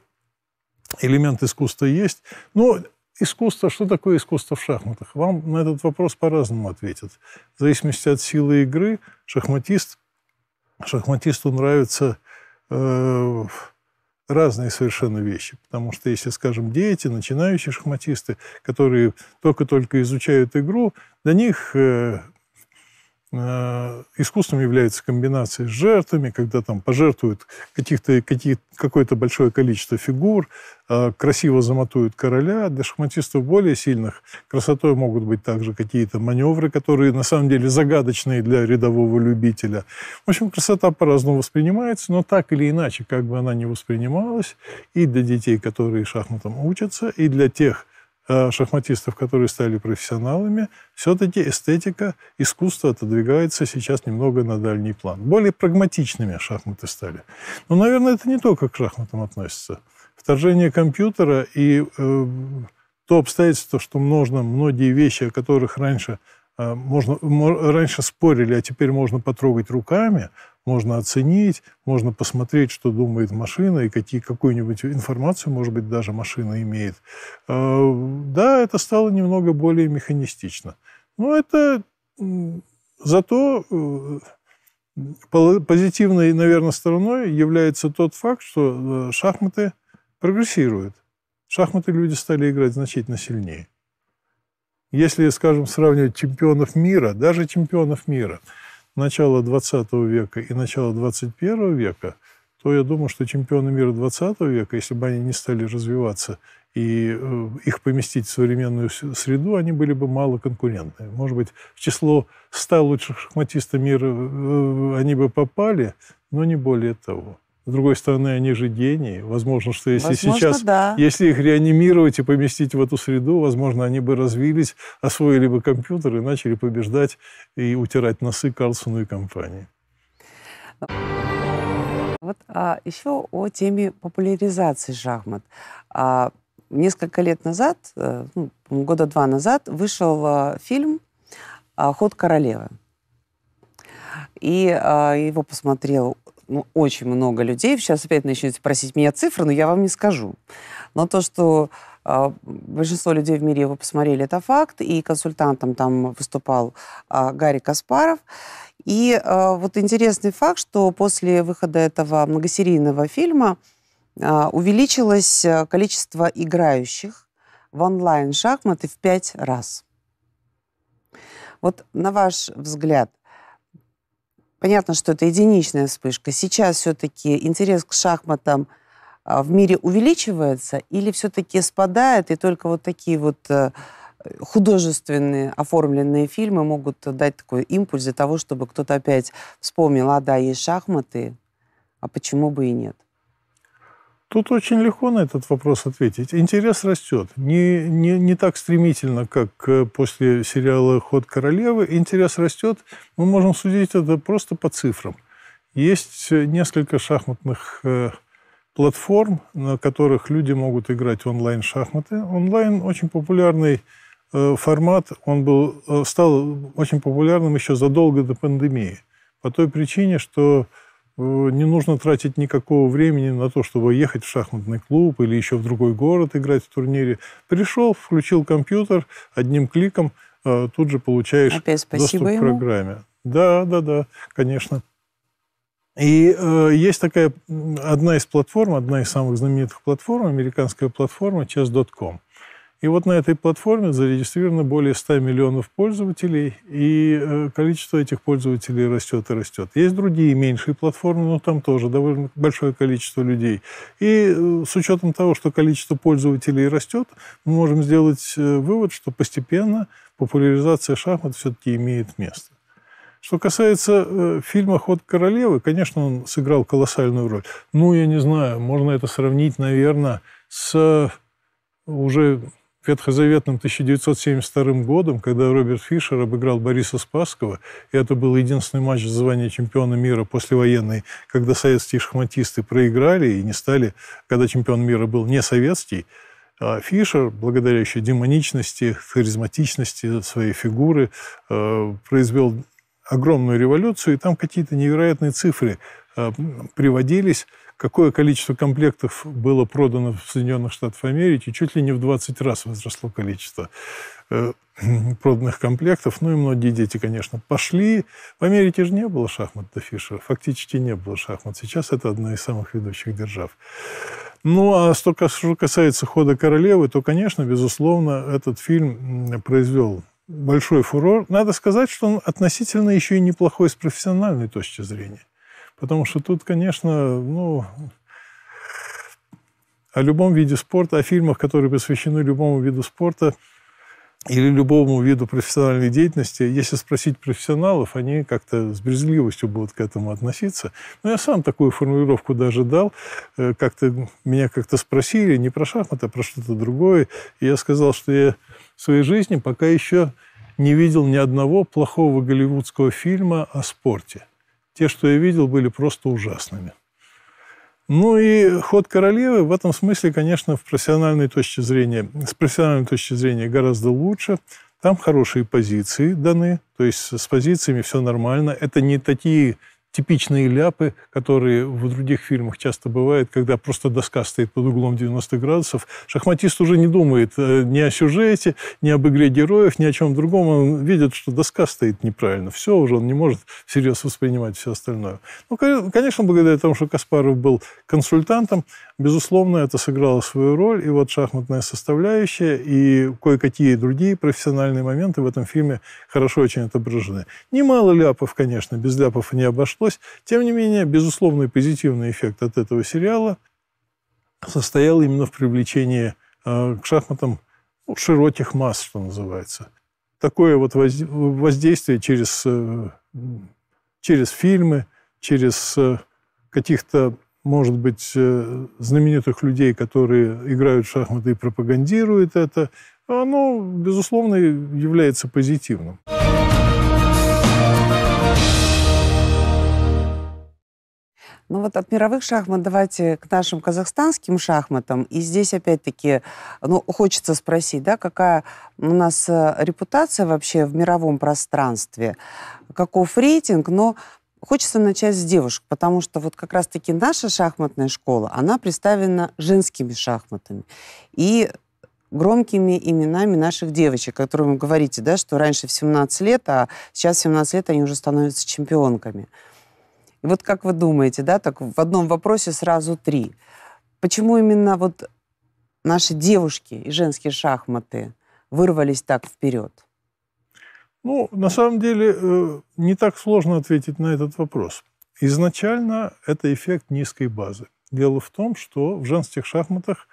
элемент искусства есть. Но искусство, что такое искусство в шахматах? Вам на этот вопрос по-разному ответят. В зависимости от силы игры, шахматист, шахматисту нравятся э, разные совершенно вещи. Потому что если, скажем, дети, начинающие шахматисты, которые только-только изучают игру, для них э, Э, искусством является комбинация с жертвами, когда там пожертвуют каких-то, какие, какое-то большое количество фигур, э, красиво замотуют короля. Для шахматистов более сильных красотой могут быть также какие-то маневры, которые на самом деле загадочные для рядового любителя. В общем, красота по-разному воспринимается, но так или иначе, как бы она ни воспринималась, и для детей, которые шахматам учатся, и для тех, Э, шахматистов, которые стали профессионалами, все-таки эстетика, искусство отодвигается сейчас немного на дальний план. Более прагматичными шахматы стали. Но, наверное, это не только к шахматам относится. Вторжение компьютера и э, то обстоятельство, что можно многие вещи, о которых раньше э, можно, раньше спорили, а теперь можно потрогать руками, можно оценить, можно посмотреть, что думает машина и какие, какую-нибудь информацию, может быть, даже машина имеет. А, да, это стало немного более механистично. Но это зато э, позитивной, наверное, стороной является тот факт, что э, шахматы прогрессируют. Шахматы люди стали играть значительно сильнее. Если, скажем, сравнивать чемпионов мира, даже чемпионов мира – начала 20 века и начала 21 века, то я думаю, что чемпионы мира 20 века, если бы они не стали развиваться и э, их поместить в современную среду, они были бы мало конкурентны. Может быть, в число 100 лучших шахматистов мира э, э, они бы попали, но не более того. С другой стороны, они же гении. Возможно, что если возможно, сейчас, да. если их реанимировать и поместить в эту среду, возможно, они бы развились, освоили бы компьютер и начали побеждать и утирать носы Карлсону и компании.
Вот а, еще о теме популяризации шахмат. А, несколько лет назад, э, ну, года два назад, вышел а, фильм «Ход королевы». И а, его посмотрел ну, очень много людей. Сейчас опять начнете просить меня цифры, но я вам не скажу. Но то, что а, большинство людей в мире его посмотрели, это факт. И консультантом там выступал э, Гарри Каспаров. И а, вот интересный факт, что после выхода этого многосерийного фильма увеличилось количество играющих в онлайн-шахматы в пять раз. Вот на ваш взгляд, Понятно, что это единичная вспышка. Сейчас все-таки интерес к шахматам а, в мире увеличивается или все-таки спадает, и только вот такие вот э, художественные оформленные фильмы могут дать такой импульс для того, чтобы кто-то опять вспомнил, а да, есть шахматы, а почему бы и
нет? Тут очень легко на этот вопрос ответить. Интерес растет. Не, не, не так стремительно, как э, после сериала «Ход королевы». Интерес растет. Мы можем судить это просто по цифрам. Есть э, несколько шахматных э, платформ, на которых люди могут играть онлайн-шахматы. Онлайн очень популярный формат. Он был, стал очень популярным еще задолго до пандемии. По той причине, что Э, не нужно тратить никакого времени на то, чтобы ехать в шахматный клуб или еще в другой город играть в турнире. Пришел, включил компьютер, одним кликом э, тут же получаешь Опять доступ ему. к программе. Да, да, да, конечно. И э, есть такая одна из платформ, одна из самых знаменитых платформ, американская платформа chess.com. И вот на этой платформе зарегистрировано более 100 миллионов пользователей, и э, количество этих пользователей растет и растет. Есть другие меньшие платформы, но там тоже довольно большое количество людей. И э, с учетом того, что количество пользователей растет, мы можем сделать э, вывод, что постепенно популяризация шахмат все-таки имеет место. Что касается фильма «Ход королевы», конечно, он сыграл колоссальную роль. Ну, я не знаю, можно это сравнить, наверное, с уже ветхозаветным 1972 годом, когда Роберт Фишер обыграл Бориса Спасского, и это был единственный матч за звание чемпиона мира послевоенной, когда советские шахматисты проиграли и не стали, когда чемпион мира был не советский, а Фишер, благодаря еще демоничности, харизматичности своей фигуры, э, произвел огромную революцию, и там какие-то невероятные цифры э, приводились, какое количество комплектов было продано в Соединенных Штатах Америки, чуть ли не в 20 раз возросло количество э, проданных комплектов. Ну и многие дети, конечно, пошли. В Америке же не было шахмат до Фишера. Фактически не было шахмат. Сейчас это одна из самых ведущих держав. Ну, а что касается «Хода королевы», то, конечно, безусловно, этот фильм произвел большой фурор. Надо сказать, что он относительно еще и неплохой с профессиональной точки зрения. Потому что тут, конечно, ну, о любом виде спорта, о фильмах, которые посвящены любому виду спорта или любому виду профессиональной деятельности, если спросить профессионалов, они как-то с брезгливостью будут к этому относиться. Но я сам такую формулировку даже дал. Э, как-то меня как-то спросили не про шахматы, а про что-то другое. И я сказал, что я в своей жизни пока еще не видел ни одного плохого голливудского фильма о спорте те, что я видел, были просто ужасными. Ну и ход королевы в этом смысле, конечно, в профессиональной точке зрения, с профессиональной точки зрения гораздо лучше. Там хорошие позиции даны, то есть с позициями все нормально. Это не такие типичные ляпы, которые в других фильмах часто бывают, когда просто доска стоит под углом 90 градусов. Шахматист уже не думает э, ни о сюжете, ни об игре героев, ни о чем другом. Он видит, что доска стоит неправильно. Все уже, он не может всерьез воспринимать все остальное. Ну, конечно, благодаря тому, что Каспаров был консультантом, безусловно, это сыграло свою роль. И вот шахматная составляющая и кое-какие другие профессиональные моменты в этом фильме хорошо очень отображены. Немало ляпов, конечно, без ляпов не обошлось пришлось. Тем не менее, безусловный позитивный эффект от этого сериала состоял именно в привлечении э, к шахматам широких масс, что называется. Такое вот воздействие через, э, через фильмы, через э, каких-то, может быть, знаменитых людей, которые играют в шахматы и пропагандируют это, оно, безусловно, является позитивным.
Ну вот от мировых шахмат давайте к нашим казахстанским шахматам. И здесь опять-таки, ну, хочется спросить, да, какая у нас э, репутация вообще в мировом пространстве, каков рейтинг, но Хочется начать с девушек, потому что вот как раз-таки наша шахматная школа, она представлена женскими шахматами. И громкими именами наших девочек, о которых вы говорите, да, что раньше в 17 лет, а сейчас в 17 лет они уже становятся чемпионками. И вот как вы думаете, да, так в одном вопросе сразу три. Почему именно вот наши девушки и женские шахматы вырвались так вперед?
Ну, на самом деле, э, не так сложно ответить на этот вопрос. Изначально это эффект низкой базы. Дело в том, что в женских шахматах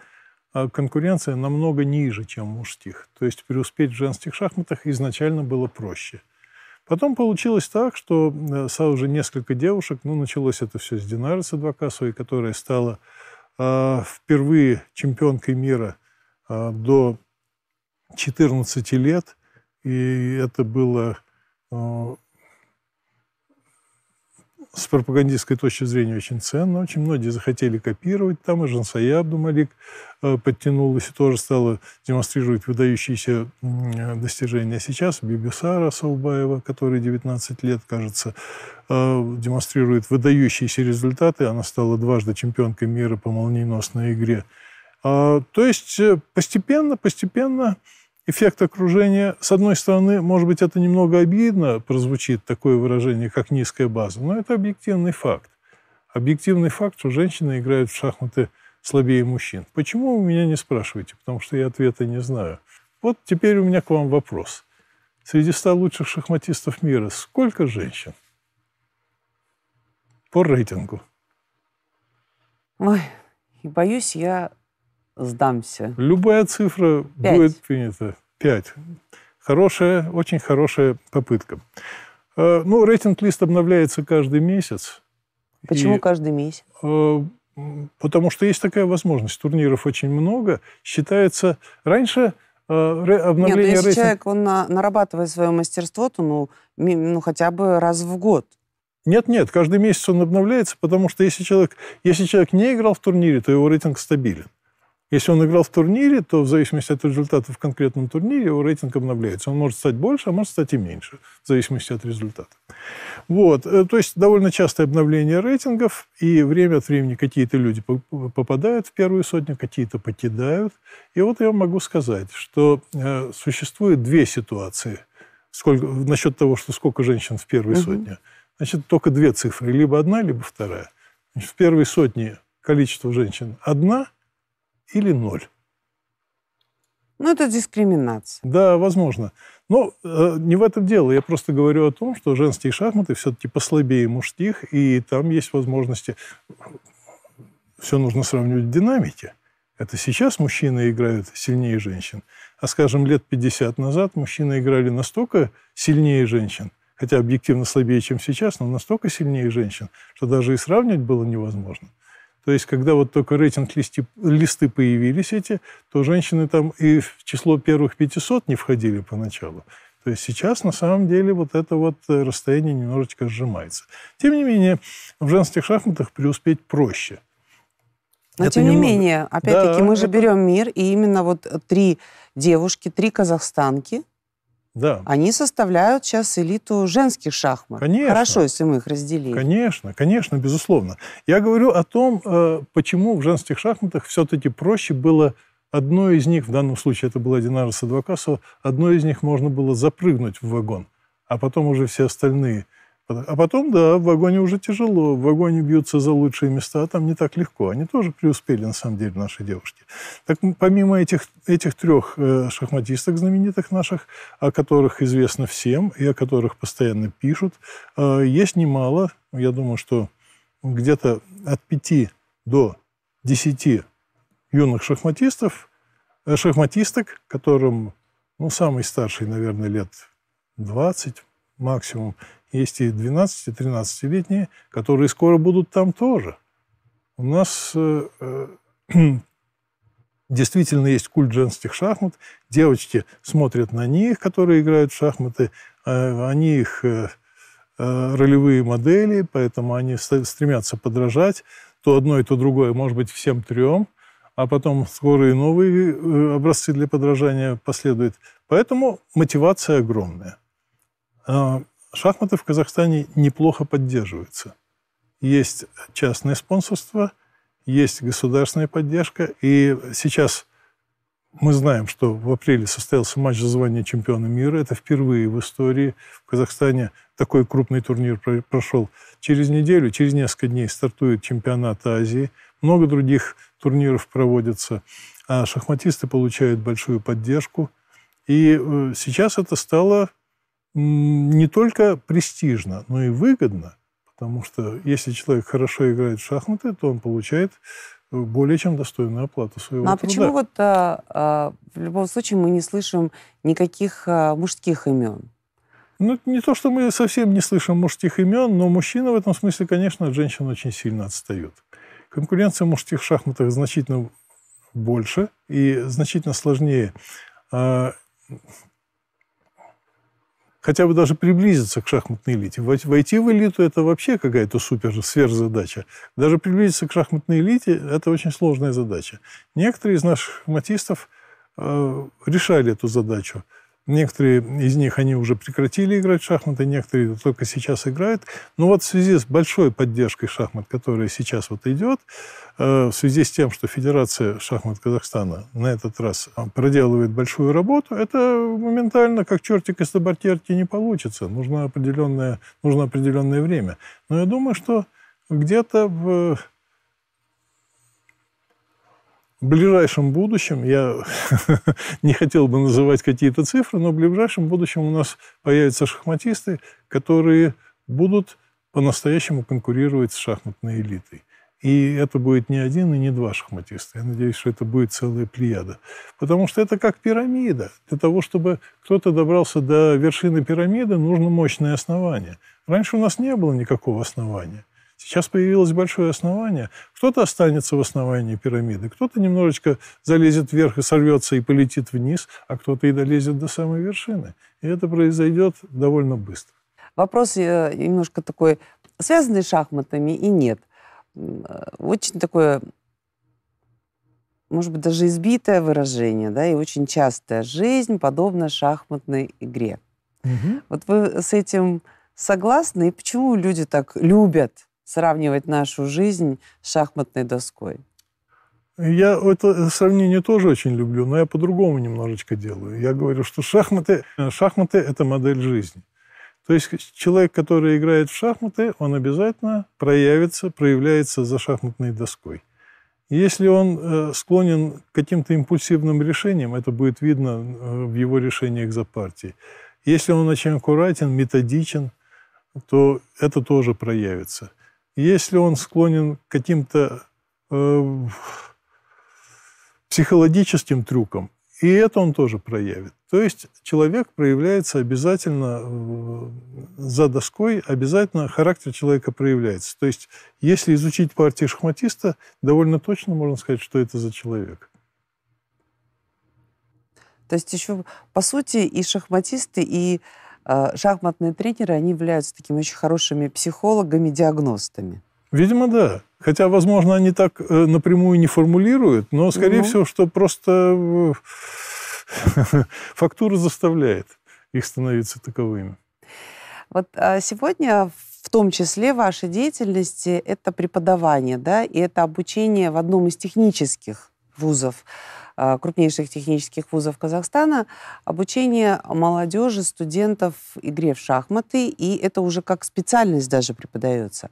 а, конкуренция намного ниже, чем в мужских. То есть преуспеть в женских шахматах изначально было проще – Потом получилось так, что э, сразу же несколько девушек, ну, началось это все с Динары Садвакасовой, которая стала э, впервые чемпионкой мира э, до 14 лет, и это было а, с пропагандистской точки зрения очень ценно. Очень многие захотели копировать. Там и Жансая Абдумалик э, подтянулась и тоже стала демонстрировать выдающиеся достижения. А сейчас Бибисара Саубаева, которой 19 лет, кажется, э, демонстрирует выдающиеся результаты. Она стала дважды чемпионкой мира по молниеносной игре. А, то есть э, постепенно, постепенно эффект окружения, с одной стороны, может быть, это немного обидно прозвучит такое выражение, как низкая база, но это объективный факт. Объективный факт, что женщины играют в шахматы слабее мужчин. Почему вы меня не спрашиваете? Потому что я ответа не знаю. Вот теперь у меня к вам вопрос. Среди 100 лучших шахматистов мира сколько женщин? По рейтингу.
Ой, боюсь, я
сдамся? Любая цифра 5. будет принята. Пять. Хорошая, очень хорошая попытка. Э, ну, рейтинг-лист обновляется каждый месяц. Почему и, каждый месяц? Э, потому что есть такая возможность. Турниров очень много. Считается... Раньше э, обновление Нет, ну, если рейтинга... человек,
он на, нарабатывает свое мастерство, то ну, ну, хотя
бы раз в год. Нет, нет, каждый месяц он обновляется, потому что если человек, если человек не играл в турнире, то его рейтинг стабилен. Если он играл в турнире, то в зависимости от результата в конкретном турнире его рейтинг обновляется. Он может стать больше, а может стать и меньше, в зависимости от результата. Вот. Э, то есть довольно частое обновление рейтингов, и время от времени какие-то люди попадают в первую сотню, какие-то покидают. И вот я могу сказать, что э, существует две ситуации сколько, насчет того, что сколько женщин в первой угу. сотне. Значит, только две цифры, либо одна, либо вторая. Значит, в первой сотне количество женщин одна – или ноль. Ну, это дискриминация. Да, возможно. Но э, не в этом дело. Я просто говорю о том, что женские шахматы все-таки послабее мужских, и там есть возможности. Все нужно сравнивать в динамике. Это сейчас мужчины играют сильнее женщин. А, скажем, лет 50 назад мужчины играли настолько сильнее женщин, хотя объективно слабее, чем сейчас, но настолько сильнее женщин, что даже и сравнивать было невозможно. То есть, когда вот только рейтинг-листы появились эти, то женщины там и в число первых 500 не входили поначалу. То есть сейчас на самом деле вот это вот э, расстояние немножечко сжимается. Тем не менее, в женских шахматах преуспеть проще. Но это тем немного... не
менее, опять-таки, да, мы же это...
берем мир, и именно вот три
девушки, три казахстанки – да. они составляют сейчас элиту женских шахмат.
Конечно. Хорошо, если мы их разделили. Конечно, конечно, безусловно. Я говорю о том, э, почему в женских шахматах все-таки проще было одной из них, в данном случае это была Динара Садвакасова, одной из них можно было запрыгнуть в вагон, а потом уже все остальные – Э, а потом, да, в вагоне уже тяжело, в вагоне бьются за лучшие места, а там не так легко. Они тоже преуспели, на самом деле, наши девушки. Так помимо этих, этих трех э, шахматисток знаменитых наших, о которых известно всем и о которых постоянно пишут, э, есть немало, я думаю, что где-то от пяти до десяти юных шахматистов, шахматисток, которым, ну, самый старший, наверное, лет 20 максимум, есть и 12, и 13-летние, которые скоро будут там тоже. У нас э, э, действительно есть культ женских шахмат. Девочки смотрят на них, которые играют в шахматы. Э, они их ролевые модели, поэтому они стремятся подражать то одно и то другое, может быть, всем трем, а потом скоро и новые образцы для подражания последуют. Поэтому мотивация огромная. А, Шахматы в Казахстане неплохо поддерживаются. Есть частное спонсорство, есть государственная поддержка. И сейчас мы знаем, что в апреле состоялся матч за звание чемпиона мира. Это впервые в истории. В Казахстане такой крупный турнир прошел. Через неделю, через несколько дней стартует чемпионат Азии. Много других турниров проводится. А шахматисты получают большую поддержку. И э, сейчас это стало не только престижно, но и выгодно, потому что если человек хорошо играет в шахматы, то он получает э, более чем достойную оплату своего ну, а труда. А почему
вот а, а, в любом случае мы не слышим никаких а, мужских имен?
Ну, не то, что мы совсем не слышим мужских имен, но мужчина в этом смысле, конечно, от женщин очень сильно отстают. Конкуренция в мужских шахматах значительно больше и значительно сложнее. А, хотя бы даже приблизиться к шахматной элите. Войти в элиту – это вообще какая-то супер сверхзадача. Даже приблизиться к шахматной элите – это очень сложная задача. Некоторые из наших шахматистов э, решали эту задачу. Некоторые из них, они уже прекратили играть в шахматы, некоторые только сейчас играют. Но вот в связи с большой поддержкой шахмат, которая сейчас вот идет, э, в связи с тем, что Федерация шахмат Казахстана на этот раз э, проделывает большую работу, это моментально, как чертик из табакерки, не получится. Нужно определенное, нужно определенное время. Но я думаю, что где-то в в ближайшем будущем, я не хотел бы называть какие-то цифры, но в ближайшем будущем у нас появятся шахматисты, которые будут по-настоящему конкурировать с шахматной элитой. И это будет не один и не два шахматиста. Я надеюсь, что это будет целая плеяда. Потому что это как пирамида. Для того, чтобы кто-то добрался до вершины пирамиды, нужно мощное основание. Раньше у нас не было никакого основания. Сейчас появилось большое основание. Кто-то останется в основании пирамиды, кто-то немножечко залезет вверх и сорвется и полетит вниз, а кто-то и долезет до самой вершины. И это произойдет довольно быстро. Вопрос
э, немножко такой, связанный с шахматами и нет. Э, очень такое, может быть, даже избитое выражение, да, и очень частая Жизнь подобна шахматной игре. Угу. Вот вы с этим согласны? И почему люди так любят сравнивать нашу жизнь с шахматной доской?
Я это сравнение тоже очень люблю, но я по-другому немножечко делаю. Я говорю, что шахматы, шахматы – это модель жизни. То есть человек, который играет в шахматы, он обязательно проявится, проявляется за шахматной доской. Если он э, склонен к каким-то импульсивным решениям, это будет видно э, в его решениях за партией. Если он очень аккуратен, методичен, то это тоже проявится если он склонен к каким-то э, психологическим трюкам, и это он тоже проявит. То есть человек проявляется обязательно э, за доской, обязательно характер человека проявляется. То есть если изучить партии шахматиста, довольно точно можно сказать, что это за человек. То есть
еще, по сути, и шахматисты, и э, а, шахматные тренеры, они являются такими
очень хорошими психологами, диагностами. Видимо, да. Хотя, возможно, они так э, напрямую не формулируют, но, скорее ну. всего, что просто э, фактура заставляет их становиться таковыми.
Вот а, сегодня в том числе вашей деятельности это преподавание, да, и это обучение в одном из технических вузов а, крупнейших технических вузов Казахстана, обучение молодежи, студентов игре в шахматы, и это уже как специальность даже преподается.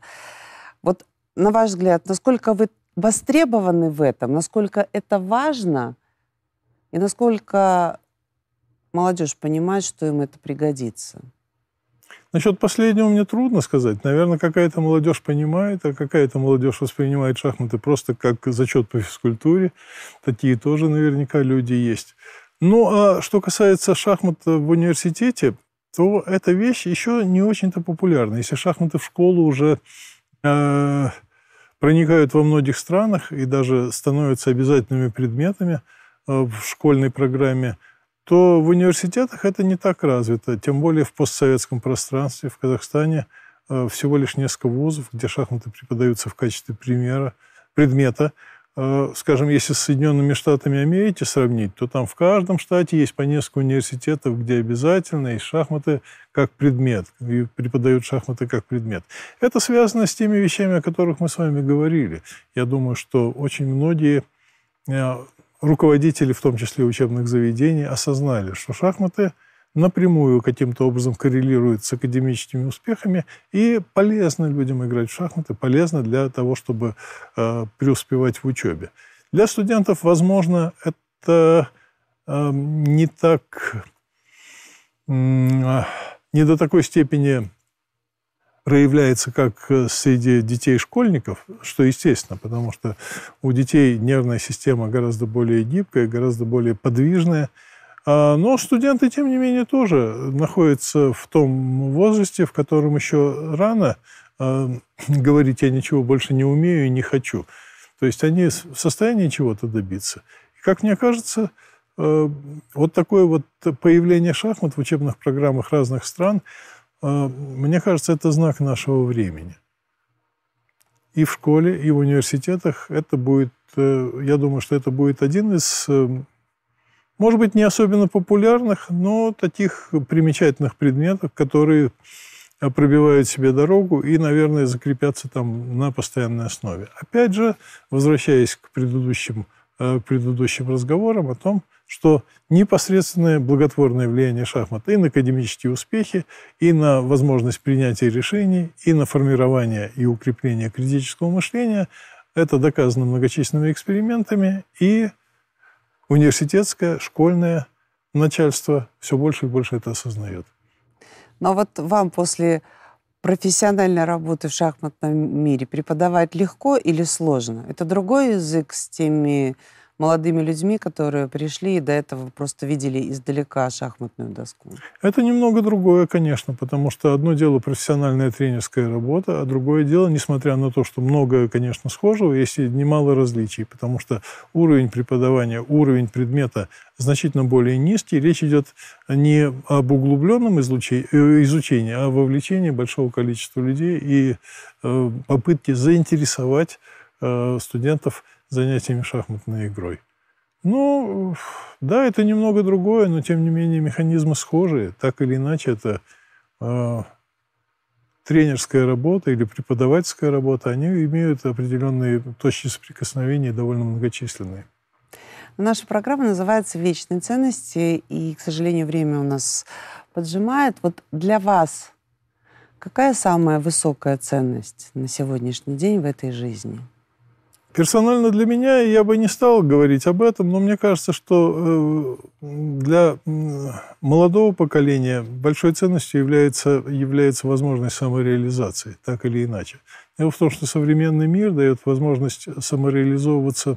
Вот на ваш взгляд, насколько вы востребованы в этом, насколько это важно, и насколько молодежь понимает, что им это пригодится?
Насчет последнего мне трудно сказать. Наверное, какая-то молодежь понимает, а какая-то молодежь воспринимает шахматы просто как зачет по физкультуре. Такие тоже наверняка люди есть. Ну, а что касается шахмат в университете, то эта вещь еще не очень-то популярна. Если шахматы в школу уже э, проникают во многих странах и даже становятся обязательными предметами э, в школьной программе – то в университетах это не так развито. Тем более в постсоветском пространстве, в Казахстане э, всего лишь несколько вузов, где шахматы преподаются в качестве примера, предмета. Э, скажем, если с Соединенными Штатами Америки сравнить, то там в каждом штате есть по несколько университетов, где обязательно есть шахматы как предмет, и преподают шахматы как предмет. Это связано с теми вещами, о которых мы с вами говорили. Я думаю, что очень многие э, руководители, в том числе учебных заведений, осознали, что шахматы напрямую каким-то образом коррелируют с академическими успехами, и полезно людям играть в шахматы, полезно для того, чтобы э, преуспевать в учебе. Для студентов, возможно, это э, не так, э, не до такой степени проявляется как э, среди детей-школьников, что естественно, потому что у детей нервная система гораздо более гибкая, гораздо более подвижная. А, но студенты, тем не менее, тоже находятся в том возрасте, в котором еще рано а, говорить «я ничего больше не умею и не хочу». То есть они в состоянии чего-то добиться. И, как мне кажется, э, вот такое вот появление шахмат в учебных программах разных стран – а, мне кажется, это знак нашего времени. И в школе, и в университетах это будет, э, я думаю, что это будет один из, э, может быть, не особенно популярных, но таких примечательных предметов, которые э, пробивают себе дорогу и, наверное, закрепятся там на постоянной основе. Опять же, возвращаясь к предыдущим, к предыдущим разговорам о том, что непосредственное благотворное влияние шахмат и на академические успехи, и на возможность принятия решений, и на формирование и укрепление критического мышления – это доказано многочисленными экспериментами, и университетское, школьное начальство все больше и больше это осознает.
Но вот вам после профессиональной работы в шахматном мире преподавать легко или сложно? Это другой язык с теми молодыми людьми, которые пришли и до этого просто видели издалека шахматную доску?
Это немного другое, конечно, потому что одно дело профессиональная тренерская работа, а другое дело, несмотря на то, что многое, конечно, схожего, есть и немало различий, потому что уровень преподавания, уровень предмета значительно более низкий. Речь идет не об углубленном э, изучении, а о вовлечении большого количества людей и э, попытке заинтересовать э, студентов – занятиями шахматной игрой. Ну, да, это немного другое, но тем не менее механизмы схожие. Так или иначе, это э, тренерская работа или преподавательская работа, они имеют определенные точки соприкосновения довольно многочисленные.
Наша программа называется «Вечные ценности», и, к сожалению, время у нас поджимает. Вот для вас какая самая высокая ценность на сегодняшний день в этой жизни – Персонально
для меня я бы не стал говорить об этом, но мне кажется, что э, для молодого поколения большой ценностью является, является возможность самореализации, так или иначе. Дело в том, что современный мир дает возможность самореализовываться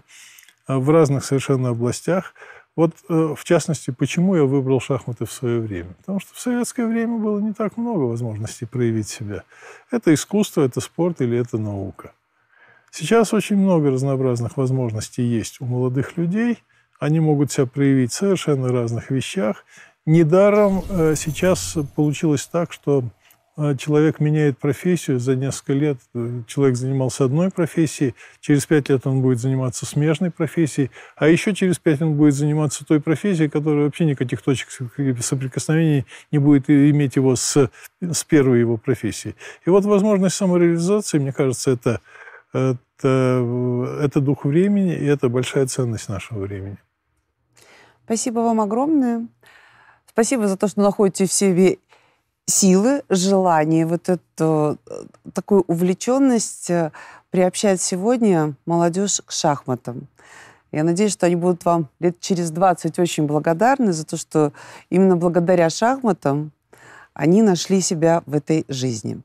э, в разных совершенно областях. Вот, э, в частности, почему я выбрал шахматы в свое время? Потому что в советское время было не так много возможностей проявить себя. Это искусство, это спорт или это наука. Сейчас очень много разнообразных возможностей есть у молодых людей. Они могут себя проявить в совершенно разных вещах. Недаром э, сейчас получилось так, что э, человек меняет профессию за несколько лет. Э, человек занимался одной профессией, через пять лет он будет заниматься смежной профессией, а еще через пять он будет заниматься той профессией, которая вообще никаких точек соприкосновений не будет иметь его с, с первой его профессией. И вот возможность самореализации, мне кажется, это это, это дух времени, и это большая ценность нашего времени.
Спасибо вам огромное. Спасибо за то, что находите в себе силы, желание, вот эту э, такую увлеченность э, приобщает сегодня молодежь к шахматам. Я надеюсь, что они будут вам лет через 20 очень благодарны за то, что именно благодаря шахматам они нашли себя в этой жизни.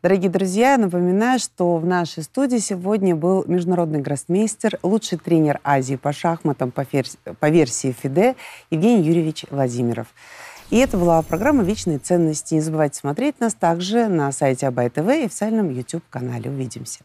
Дорогие друзья, я напоминаю, что в нашей студии сегодня был международный гроссмейстер, лучший тренер Азии по шахматам по, ферс... по версии ФИДЕ Евгений Юрьевич Владимиров. И это была программа «Вечные ценности». Не забывайте смотреть нас также на сайте Абай ТВ и официальном YouTube-канале. Увидимся.